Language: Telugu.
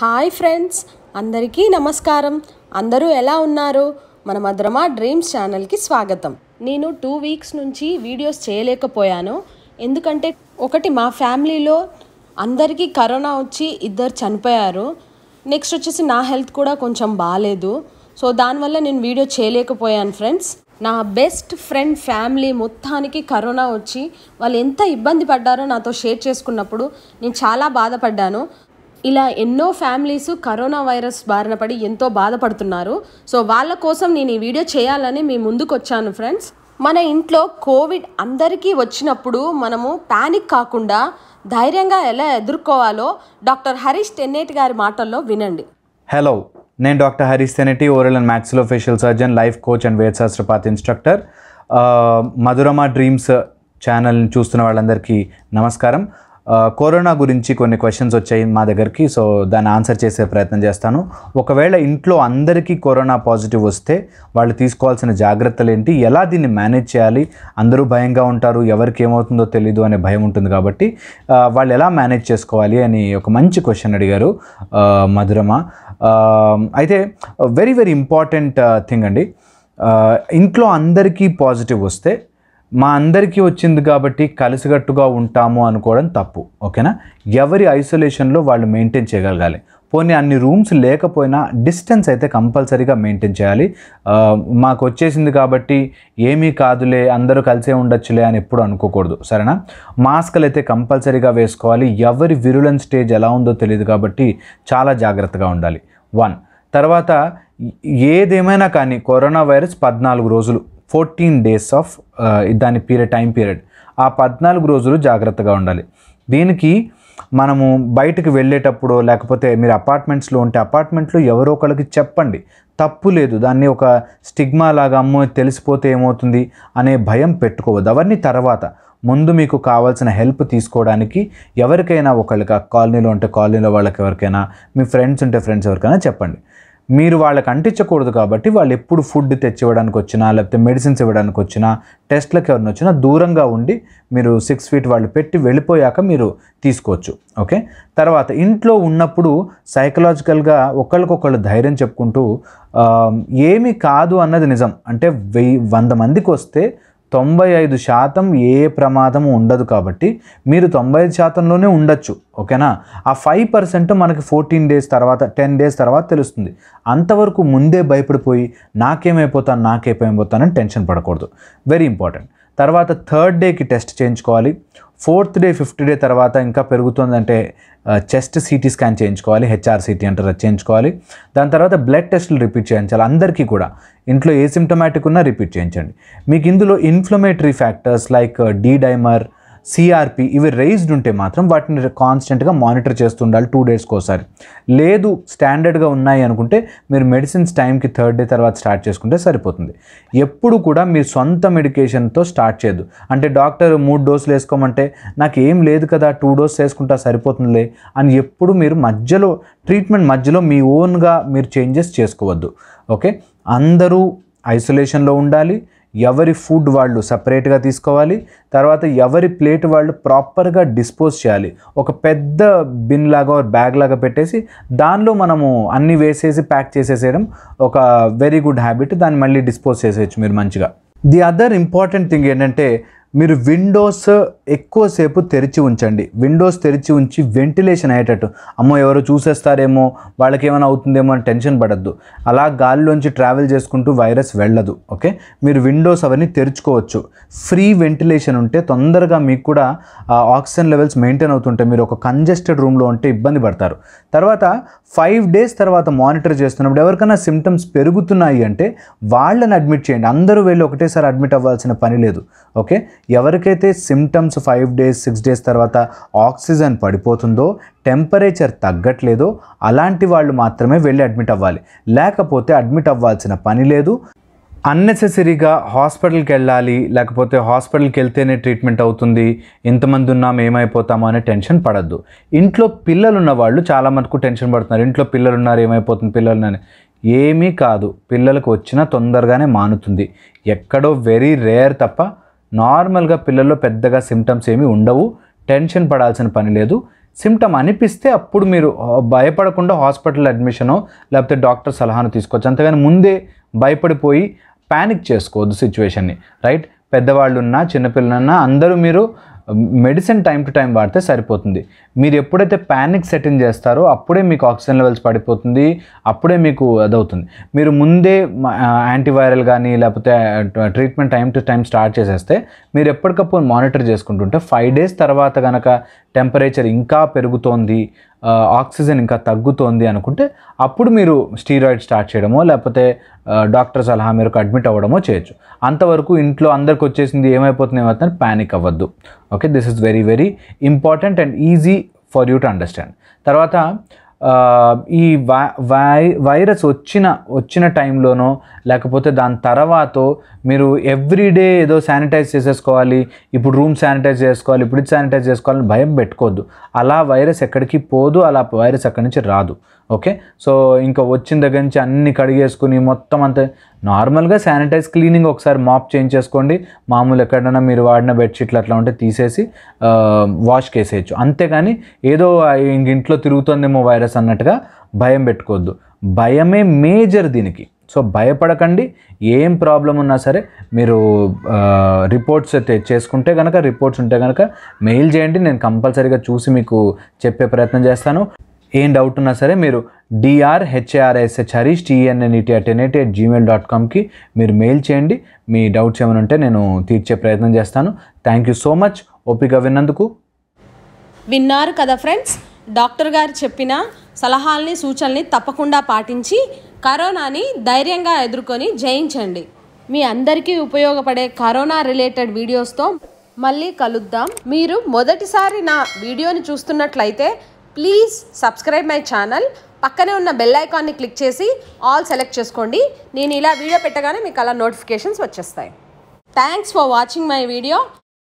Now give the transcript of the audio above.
హాయ్ ఫ్రెండ్స్ అందరికీ నమస్కారం అందరూ ఎలా ఉన్నారు మన మద్రమా డ్రీమ్స్ ఛానల్కి స్వాగతం నేను టూ వీక్స్ నుంచి వీడియోస్ చేయలేకపోయాను ఎందుకంటే ఒకటి మా ఫ్యామిలీలో అందరికీ కరోనా వచ్చి ఇద్దరు చనిపోయారు నెక్స్ట్ వచ్చేసి నా హెల్త్ కూడా కొంచెం బాగాలేదు సో దానివల్ల నేను వీడియో చేయలేకపోయాను ఫ్రెండ్స్ నా బెస్ట్ ఫ్రెండ్ ఫ్యామిలీ మొత్తానికి కరోనా వచ్చి వాళ్ళు ఎంత ఇబ్బంది పడ్డారో నాతో షేర్ చేసుకున్నప్పుడు నేను చాలా బాధపడ్డాను ఇలా ఎన్నో ఫ్యామిలీస్ కరోనా వైరస్ బారిన పడి ఎంతో బాధపడుతున్నారు సో వాళ్ళ కోసం నేను ఈ వీడియో చేయాలని మీ ముందుకు వచ్చాను ఫ్రెండ్స్ మన ఇంట్లో కోవిడ్ అందరికీ వచ్చినప్పుడు మనము ప్యానిక్ కాకుండా ధైర్యంగా ఎలా ఎదుర్కోవాలో డాక్టర్ హరీష్ టెన్నేటి గారి మాటల్లో వినండి హలో నేను doctor Harish Tenneti oral and మ్యాథ్స్లో facial surgeon life coach and వేద్ శాస్త్రపాత్ ఇన్స్ట్రక్టర్ మధురమ డ్రీమ్స్ ఛానల్ని చూస్తున్న వాళ్ళందరికీ నమస్కారం కరోనా గురించి కొన్ని క్వశ్చన్స్ వచ్చాయి మా దగ్గరికి సో దాన్ని ఆన్సర్ చేసే ప్రయత్నం చేస్తాను ఒకవేళ ఇంట్లో అందరికీ కరోనా పాజిటివ్ వస్తే వాళ్ళు తీసుకోవాల్సిన జాగ్రత్తలు ఏంటి ఎలా దీన్ని మేనేజ్ చేయాలి అందరూ భయంగా ఉంటారు ఎవరికి ఏమవుతుందో తెలీదు అనే భయం ఉంటుంది కాబట్టి వాళ్ళు ఎలా మేనేజ్ చేసుకోవాలి అని ఒక మంచి క్వశ్చన్ అడిగారు మధురమ అయితే వెరీ వెరీ ఇంపార్టెంట్ థింగ్ అండి ఇంట్లో అందరికీ పాజిటివ్ వస్తే మా అందరికీ వచ్చింది కాబట్టి కలిసికట్టుగా ఉంటాము అనుకోవడం తప్పు ఓకేనా ఎవరి ఐసోలేషన్లో వాళ్ళు మెయింటైన్ చేయగలగాలి పోనీ అన్ని రూమ్స్ లేకపోయినా డిస్టెన్స్ అయితే కంపల్సరీగా మెయింటైన్ చేయాలి మాకు వచ్చేసింది కాబట్టి ఏమీ కాదులే అందరూ కలిసే ఉండొచ్చులే అని ఎప్పుడు అనుకోకూడదు సరేనా మాస్కులు అయితే కంపల్సరీగా వేసుకోవాలి ఎవరి విరులన్ స్టేజ్ ఎలా ఉందో తెలియదు కాబట్టి చాలా జాగ్రత్తగా ఉండాలి వన్ తర్వాత ఏదేమైనా కానీ కరోనా వైరస్ పద్నాలుగు రోజులు ఫోర్టీన్ డేస్ ఆఫ్ దాని పీరియడ్ టైం పీరియడ్ ఆ పద్నాలుగు రోజులు జాగ్రత్తగా ఉండాలి దీనికి మనము బయటకు వెళ్ళేటప్పుడు లేకపోతే మీరు అపార్ట్మెంట్స్లో ఉంటే అపార్ట్మెంట్లో ఎవరో ఒకరికి చెప్పండి తప్పు లేదు దాన్ని ఒక స్టిగ్మా లాగా అమ్మో తెలిసిపోతే ఏమవుతుంది అనే భయం పెట్టుకోవద్దు అవన్నీ తర్వాత ముందు మీకు కావాల్సిన హెల్ప్ తీసుకోవడానికి ఎవరికైనా ఒకళ్ళకి కాలనీలో ఉంటే కాలనీలో వాళ్ళకి ఎవరికైనా మీ ఫ్రెండ్స్ ఉంటే ఫ్రెండ్స్ ఎవరికైనా చెప్పండి మీరు వాళ్ళకి అంటించకూడదు కాబట్టి వాళ్ళు ఎప్పుడు ఫుడ్ తెచ్చివ్వడానికి వచ్చినా లేకపోతే మెడిసిన్స్ ఇవ్వడానికి వచ్చినా టెస్ట్లకు ఎవరిని వచ్చినా దూరంగా ఉండి మీరు సిక్స్ ఫీట్ వాళ్ళు పెట్టి వెళ్ళిపోయాక మీరు తీసుకోవచ్చు ఓకే తర్వాత ఇంట్లో ఉన్నప్పుడు సైకలాజికల్గా ఒకళ్ళకొకళ్ళు ధైర్యం చెప్పుకుంటూ ఏమీ కాదు అన్నది నిజం అంటే వెయ్యి వంద మందికి వస్తే తొంభై ఐదు శాతం ఏ ప్రమాదము ఉండదు కాబట్టి మీరు తొంభై ఐదు శాతంలోనే ఉండొచ్చు ఓకేనా ఆ ఫైవ్ పర్సెంట్ మనకి ఫోర్టీన్ డేస్ తర్వాత టెన్ డేస్ తర్వాత తెలుస్తుంది అంతవరకు ముందే భయపడిపోయి నాకేమైపోతాను నాకేమైపోతానని టెన్షన్ పడకూడదు వెరీ ఇంపార్టెంట్ తర్వాత థర్డ్ డేకి టెస్ట్ చేయించుకోవాలి ఫోర్త్ డే ఫిఫ్త్ డే తర్వాత ఇంకా పెరుగుతుందంటే చెస్ట్ సిటీ స్కాన్ చేయించుకోవాలి హెచ్ఆర్సిటీ అంటారు చేయించుకోవాలి దాని తర్వాత బ్లడ్ టెస్టులు రిపీట్ చేయించాలి అందరికీ కూడా ఇంట్లో ఏ సిమ్టమాటిక్ ఉన్నా రిపీట్ చేయించండి మీకు ఇందులో inflammatory factors like D dimer CRP ఇవి రైజ్డ్ ఉంటే మాత్రం వాటిని కాన్స్టెంట్గా మానిటర్ చేస్తుండాలి టూ డేస్కి ఒకసారి లేదు స్టాండర్డ్గా ఉన్నాయి అనుకుంటే మీరు మెడిసిన్స్ టైంకి థర్డ్ డే తర్వాత స్టార్ట్ చేసుకుంటే సరిపోతుంది ఎప్పుడు కూడా మీ సొంత మెడికేషన్తో స్టార్ట్ చేయదు అంటే డాక్టర్ మూడు డోసులు వేసుకోమంటే నాకు ఏం లేదు కదా టూ డోస్ వేసుకుంటా సరిపోతుందిలే అని ఎప్పుడు మీరు మధ్యలో ట్రీట్మెంట్ మధ్యలో మీ ఓన్గా మీరు చేంజెస్ చేసుకోవద్దు ఓకే అందరూ ఐసోలేషన్లో ఉండాలి ఎవరి ఫుడ్ వాళ్ళు సపరేట్గా తీసుకోవాలి తర్వాత ఎవరి ప్లేట్ వాళ్ళు ప్రాపర్గా డిస్పోజ్ చేయాలి ఒక పెద్ద బిన్ లాగా బ్యాగ్ లాగా పెట్టేసి దానిలో మనము అన్నీ వేసేసి ప్యాక్ చేసేసేయడం ఒక వెరీ గుడ్ హ్యాబిట్ దాన్ని మళ్ళీ డిస్పోజ్ చేసేయచ్చు మీరు మంచిగా ది అదర్ ఇంపార్టెంట్ థింగ్ ఏంటంటే మీరు విండోస్ ఎక్కువసేపు తెరిచి ఉంచండి విండోస్ తెరిచి ఉంచి వెంటిలేషన్ అయ్యేటట్టు అమ్మో ఎవరు చూసేస్తారేమో వాళ్ళకి ఏమైనా అవుతుందేమో అని టెన్షన్ పడద్దు అలా గాలిలోంచి ట్రావెల్ చేసుకుంటూ వైరస్ వెళ్ళదు ఓకే మీరు విండోస్ అవన్నీ తెరుచుకోవచ్చు ఫ్రీ వెంటిలేషన్ ఉంటే తొందరగా మీకు కూడా ఆక్సిజన్ లెవెల్స్ మెయింటైన్ అవుతుంటే మీరు ఒక కంజెస్టెడ్ రూమ్లో ఉంటే ఇబ్బంది పడతారు తర్వాత ఫైవ్ డేస్ తర్వాత మానిటర్ చేస్తున్నప్పుడు ఎవరికైనా సిమ్టమ్స్ పెరుగుతున్నాయి అంటే వాళ్ళని అడ్మిట్ చేయండి అందరూ వెళ్ళి ఒకటేసారి అడ్మిట్ అవ్వాల్సిన పని లేదు ఓకే ఎవరికైతే symptoms five days six days తర్వాత ఆక్సిజన్ పడిపోతుందో టెంపరేచర్ తగ్గట్లేదో అలాంటి వాళ్ళు మాత్రమే వెళ్ళి అడ్మిట్ అవ్వాలి లేకపోతే అడ్మిట్ అవ్వాల్సిన పని లేదు అన్నెసెసరీగా హాస్పిటల్కి వెళ్ళాలి లేకపోతే హాస్పిటల్కి వెళ్తేనే ట్రీట్మెంట్ అవుతుంది ఎంతమంది ఉన్నాం ఏమైపోతామో అనే టెన్షన్ పడద్దు ఇంట్లో పిల్లలు వాళ్ళు చాలా మటుకు టెన్షన్ పడుతున్నారు ఇంట్లో పిల్లలు ఉన్నారు ఏమైపోతుంది పిల్లలు అని ఏమీ కాదు పిల్లలకు వచ్చినా తొందరగానే మానుతుంది ఎక్కడో వెరీ రేర్ తప్ప నార్మల్గా పిల్లల్లో పెద్దగా సిమ్టమ్స్ ఏమీ ఉండవు టెన్షన్ పడాల్సిన పని లేదు సిమ్టమ్ అనిపిస్తే అప్పుడు మీరు భయపడకుండా హాస్పిటల్ అడ్మిషనో లేకపోతే డాక్టర్ సలహాను తీసుకోవచ్చు అంతేగాని ముందే భయపడిపోయి ప్యానిక్ చేసుకోవద్దు సిచ్యువేషన్ని రైట్ పెద్దవాళ్ళు ఉన్నా చిన్నపిల్లలున్నా అందరూ మీరు మెడిసిన్ టైం టు టైం వాడితే సరిపోతుంది మీరు ఎప్పుడైతే ప్యానిక్ సెట్టింగ్ చేస్తారో అప్పుడే మీకు ఆక్సిజన్ లెవెల్స్ పడిపోతుంది అప్పుడే మీకు అదవుతుంది మీరు ముందే యాంటీవైరల్ కానీ లేకపోతే treatment time to time start చేసేస్తే మీరు ఎప్పటికప్పుడు మానిటర్ చేసుకుంటుంటే ఫైవ్ డేస్ తర్వాత కనుక టెంపరేచర్ ఇంకా పెరుగుతోంది ఆక్సిజన్ ఇంకా తగ్గుతోంది అనుకుంటే అప్పుడు మీరు స్టీరాయిడ్ స్టార్ట్ చేయడమో లేకపోతే డాక్టర్ సలహా మేరకు అడ్మిట్ అవ్వడమో చేయొచ్చు అంతవరకు ఇంట్లో అందరికి వచ్చేసింది ఏమైపోతుంది ఏమవుతుంది ప్యానిక్ అవ్వద్దు okay this is very very important and easy for you to understand తర్వాత ఈ వై వై వైరస్ వచ్చిన వచ్చిన టైంలోనో లేకపోతే దాని తర్వాత మీరు ఎవ్రీడే ఏదో శానిటైజ్ చేసేసుకోవాలి ఇప్పుడు రూమ్ శానిటైజ్ చేసుకోవాలి ఇప్పుడు శానిటైజ్ చేసుకోవాలని భయం పెట్టుకోవద్దు అలా వైరస్ ఎక్కడికి పోదు అలా వైరస్ ఎక్కడి నుంచి రాదు ఓకే సో ఇంకా వచ్చిన దగ్గర నుంచి అన్ని కడిగేసుకుని మొత్తం అంత నార్మల్గా శానిటైజ్ క్లీనింగ్ ఒకసారి మాప్ చేంజ్ చేసుకోండి మామూలు ఎక్కడైనా మీరు వాడిన బెడ్షీట్లు అట్లా ఉంటే తీసేసి వాష్ చేసేయచ్చు అంతేగాని ఏదో ఇంట్లో తిరుగుతుందేమో వైరస్ అన్నట్టుగా భయం పెట్టుకోవద్దు భయమే మేజర్ దీనికి సో భయపడకండి ఏం ప్రాబ్లం ఉన్నా సరే మీరు రిపోర్ట్స్ అయితే చేసుకుంటే కనుక రిపోర్ట్స్ ఉంటే కనుక మెయిల్ చేయండి నేను కంపల్సరీగా చూసి మీకు చెప్పే ప్రయత్నం చేస్తాను ఏం డౌట్ ఉన్నా సరే మీరు D R H A R S H Harish T N N E T at eight at gmail dot కామ్కి మీరు మెయిల్ చేయండి మీ డౌట్స్ ఏమైనా ఉంటే నేను తీర్చే ప్రయత్నం చేస్తాను థ్యాంక్ యూ సో మచ్ ఓపిక విన్నందుకు విన్నారు కదా ఫ్రెండ్స్ డాక్టర్ గారు చెప్పిన సలహాల్ని సూచనల్ని తప్పకుండా పాటించి కరోనాని ధైర్యంగా ఎదుర్కొని జయించండి మీ అందరికీ ఉపయోగపడే కరోనా రిలేటెడ్ వీడియోస్తో మళ్ళీ కలుద్దాం మీరు మొదటిసారి నా వీడియోని చూస్తున్నట్లయితే ప్లీజ్ సబ్స్క్రైబ్ మై ఛానల్ పక్కనే ఉన్న బెల్ ఐకాన్ని క్లిక్ చేసి ఆల్ సెలెక్ట్ చేసుకోండి నేను ఇలా వీడియో పెట్టగానే మీకు అలా నోటిఫికేషన్స్ వచ్చేస్తాయి thanks for watching my video